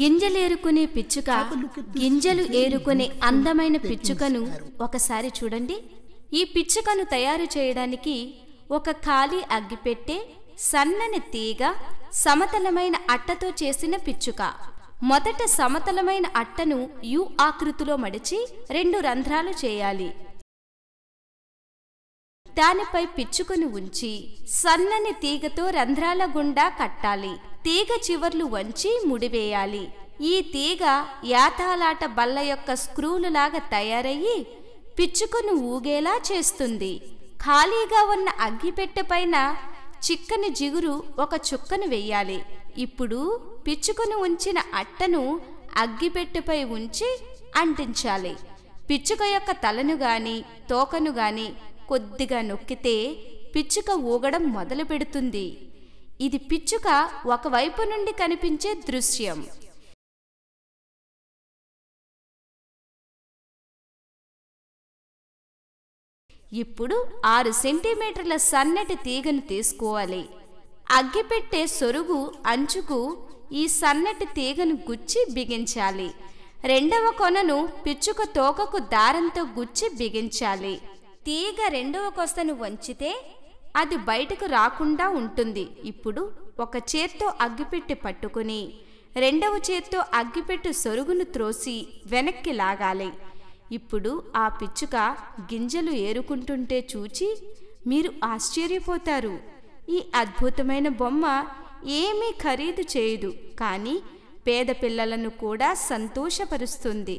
గింజలేరుకునే పిచ్చుక గింజలు ఏరుకునే అందమైన పిచ్చుకను ఒకసారి చూడండి ఈ పిచ్చుకను తయారు చేయడానికి ఒక ఖాళీ అగ్గిపెట్టే సన్నని తీగ సమతలమైన అట్టతో చేసిన పిచ్చుక మొదట సమతలమైన అట్టను యు ఆకృతిలో మడిచి రెండు రంధ్రాలు చేయాలి దానిపై పిచ్చుకను ఉంచి సన్నని తీగతో రంధ్రాల గుండా కట్టాలి తీగ చివర్లు వంచి ముడివేయాలి ఈ తీగ యాతాలాట బల్ల యొక్క స్క్రూలులాగా తయారయ్యి పిచ్చుకను ఊగేలా చేస్తుంది ఖాళీగా ఉన్న అగ్గిపెట్టె పైన చిక్కని జిగురు ఒక చుక్కను వెయ్యాలి ఇప్పుడు పిచ్చుకను ఉంచిన అట్టను అగ్గిపెట్టెపై ఉంచి అంటించాలి పిచ్చుక యొక్క తలను గాని తోకను గాని కొద్దిగా నొక్కితే పిచ్చుక ఊగడం మొదలు పెడుతుంది ఇది పిచ్చుక ఒకవైపు నుండి కనిపించే దృశ్యం ఇప్పుడు ఆరు సెంటీమీటర్ల సన్నటి తీగను తీసుకోవాలి అగ్గిపెట్టే సొరుగు అంచుకు ఈ సన్నటి తీగను గుచ్చి బిగించాలి రెండవ కొనను పిచ్చుక తోకకు దారంతో గుచ్చి బిగించాలి తీగ రెండవ కొసను వంచితే అది బయటకు రాకుండా ఉంటుంది ఇప్పుడు ఒక చేత్తో అగ్గిపెట్టి పట్టుకుని రెండవ చేత్తో అగ్గిపెట్టు సొరుగును త్రోసి వెనక్కి లాగాలి ఇప్పుడు ఆ పిచ్చుక గింజలు ఏరుకుంటుంటే చూచి మీరు ఆశ్చర్యపోతారు ఈ అద్భుతమైన బొమ్మ ఏమీ ఖరీదు చేయదు కానీ పేద పిల్లలను కూడా సంతోషపరుస్తుంది